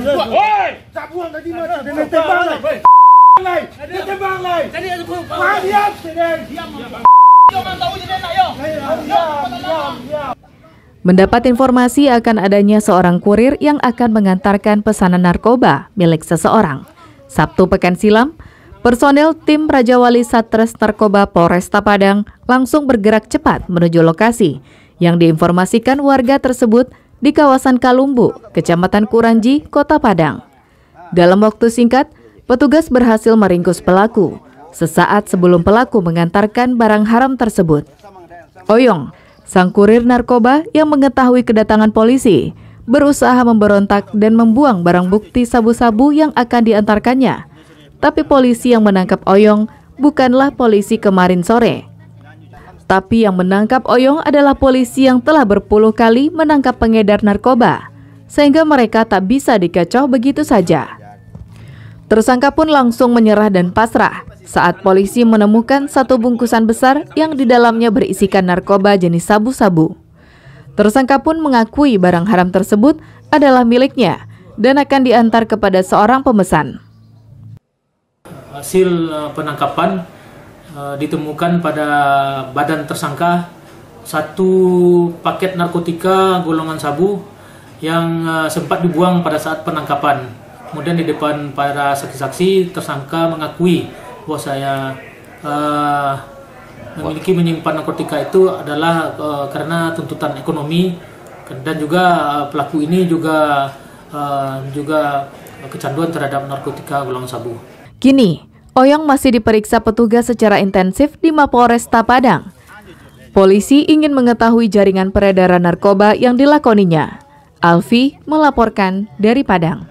Woi, tak buang tadi mati. Dia tembak Dia tembak Tadi ada pun. diam Mendapat informasi akan adanya seorang kurir yang akan mengantarkan pesanan narkoba milik seseorang. Sabtu pekan silam, Personel tim Raja Wali Satres Narkoba Polresta Padang langsung bergerak cepat menuju lokasi yang diinformasikan warga tersebut di kawasan Kalumbu, Kecamatan Kuranji, Kota Padang. Dalam waktu singkat, petugas berhasil meringkus pelaku sesaat sebelum pelaku mengantarkan barang haram tersebut. Oyong, sang kurir narkoba yang mengetahui kedatangan polisi, berusaha memberontak dan membuang barang bukti sabu-sabu yang akan diantarkannya. Tapi polisi yang menangkap Oyong bukanlah polisi kemarin sore, tapi yang menangkap Oyong adalah polisi yang telah berpuluh kali menangkap pengedar narkoba, sehingga mereka tak bisa dikacau begitu saja. Tersangka pun langsung menyerah dan pasrah saat polisi menemukan satu bungkusan besar yang di dalamnya berisikan narkoba jenis sabu-sabu. Tersangka pun mengakui barang haram tersebut adalah miliknya dan akan diantar kepada seorang pemesan. Hasil eh, penangkapan Eh, ditemukan pada badan tersangka satu paket narkotika golongan sabu yang eh, sempat dibuang pada saat penangkapan. Kemudian di depan para saksi-saksi tersangka mengakui bahwa saya uh, memiliki menyimpan narkotika itu adalah uh, karena tuntutan ekonomi dan juga uh, pelaku ini juga uh, juga kecanduan terhadap narkotika golongan sabu. Kini, Oyong masih diperiksa petugas secara intensif di Mapolresta Padang. Polisi ingin mengetahui jaringan peredaran narkoba yang dilakoninya. Alfi melaporkan dari Padang.